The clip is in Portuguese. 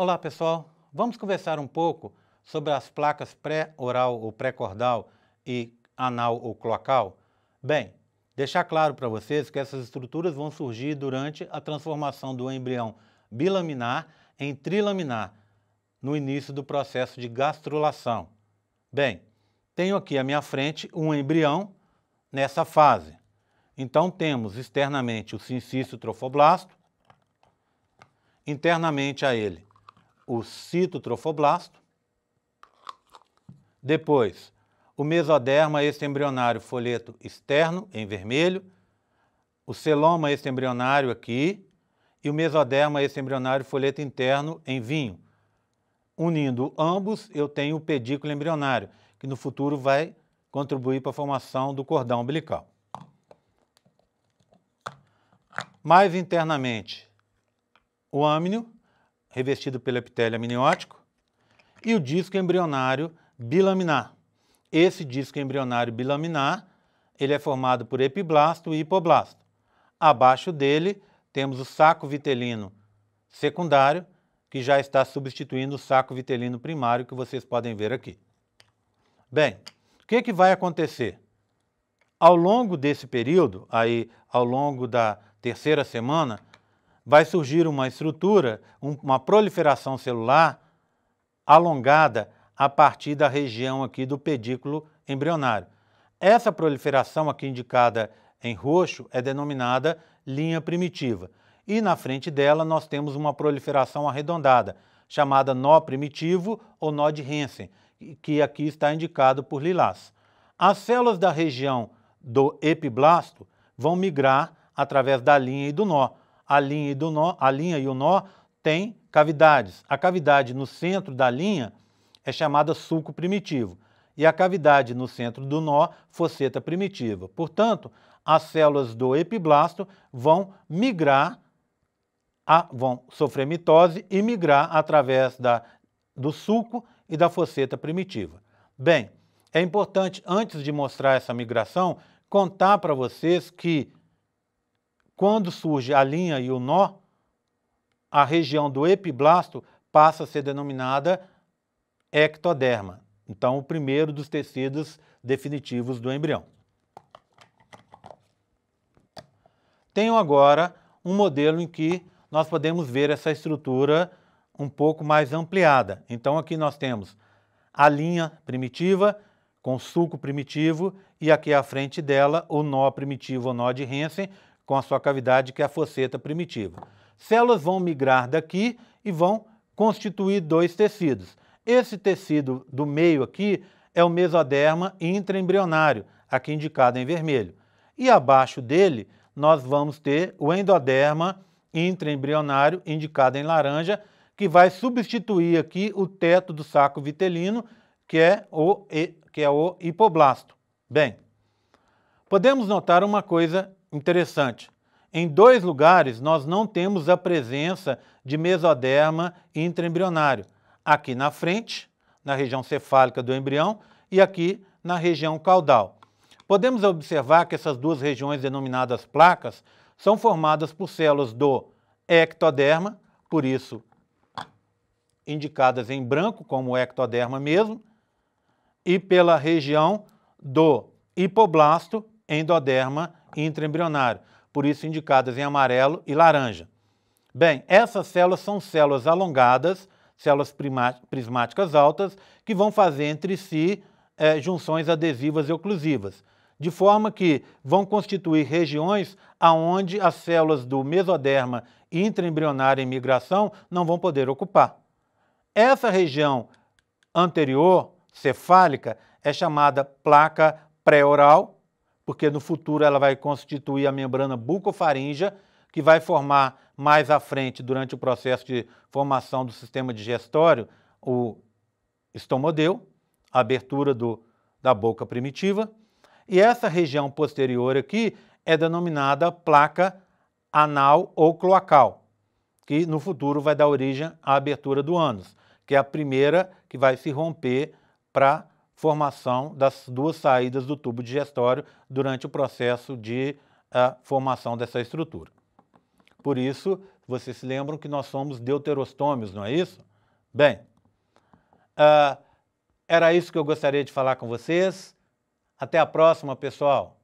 Olá pessoal, vamos conversar um pouco sobre as placas pré-oral ou pré-cordal e anal ou cloacal? Bem, deixar claro para vocês que essas estruturas vão surgir durante a transformação do embrião bilaminar em trilaminar, no início do processo de gastrulação. Bem, tenho aqui à minha frente um embrião nessa fase. Então temos externamente o sincício trofoblasto, internamente a ele o citotrofoblasto. Depois, o mesoderma extra-embrionário, folheto externo, em vermelho, o celoma extra-embrionário aqui e o mesoderma extra-embrionário, folheto interno, em vinho. Unindo ambos, eu tenho o pedículo embrionário, que no futuro vai contribuir para a formação do cordão umbilical. Mais internamente, o âmnio, revestido pelo epitélio amniótico, e o disco embrionário bilaminar. Esse disco embrionário bilaminar, ele é formado por epiblasto e hipoblasto. Abaixo dele temos o saco vitelino secundário, que já está substituindo o saco vitelino primário que vocês podem ver aqui. Bem, o que, é que vai acontecer? Ao longo desse período, aí ao longo da terceira semana, vai surgir uma estrutura, uma proliferação celular alongada a partir da região aqui do pedículo embrionário. Essa proliferação aqui indicada em roxo é denominada linha primitiva. E na frente dela nós temos uma proliferação arredondada, chamada nó primitivo ou nó de Hansen, que aqui está indicado por lilás. As células da região do epiblasto vão migrar através da linha e do nó, a linha, do nó, a linha e o nó têm cavidades. A cavidade no centro da linha é chamada sulco primitivo e a cavidade no centro do nó, fosseta primitiva. Portanto, as células do epiblasto vão migrar, a, vão sofrer mitose e migrar através da, do sulco e da fosseta primitiva. Bem, é importante, antes de mostrar essa migração, contar para vocês que quando surge a linha e o nó, a região do epiblasto passa a ser denominada ectoderma. Então, o primeiro dos tecidos definitivos do embrião. Tenho agora um modelo em que nós podemos ver essa estrutura um pouco mais ampliada. Então, aqui nós temos a linha primitiva com suco primitivo e aqui à frente dela o nó primitivo, o nó de Hansen, com a sua cavidade, que é a fosseta primitiva. Células vão migrar daqui e vão constituir dois tecidos. Esse tecido do meio aqui é o mesoderma intraembrionário, aqui indicado em vermelho. E abaixo dele, nós vamos ter o endoderma intraembrionário, indicado em laranja, que vai substituir aqui o teto do saco vitelino, que é o, que é o hipoblasto. Bem, Podemos notar uma coisa interessante. Em dois lugares, nós não temos a presença de mesoderma intraembrionário. Aqui na frente, na região cefálica do embrião, e aqui na região caudal. Podemos observar que essas duas regiões denominadas placas são formadas por células do ectoderma, por isso indicadas em branco como ectoderma mesmo, e pela região do hipoblasto, endoderma intraembrionário, por isso indicadas em amarelo e laranja. Bem, essas células são células alongadas, células prismáticas altas, que vão fazer entre si é, junções adesivas e oclusivas, de forma que vão constituir regiões aonde as células do mesoderma intraembrionário em migração não vão poder ocupar. Essa região anterior, cefálica, é chamada placa pré-oral porque no futuro ela vai constituir a membrana bucofaríngea, que vai formar mais à frente, durante o processo de formação do sistema digestório, o estomodeu, a abertura do, da boca primitiva. E essa região posterior aqui é denominada placa anal ou cloacal, que no futuro vai dar origem à abertura do ânus, que é a primeira que vai se romper para formação das duas saídas do tubo digestório durante o processo de a, eh, formação dessa estrutura. Por isso, vocês se lembram que nós somos deuterostômios, não é isso? Bem, eh, era isso que eu gostaria de falar com vocês. Até a próxima, pessoal!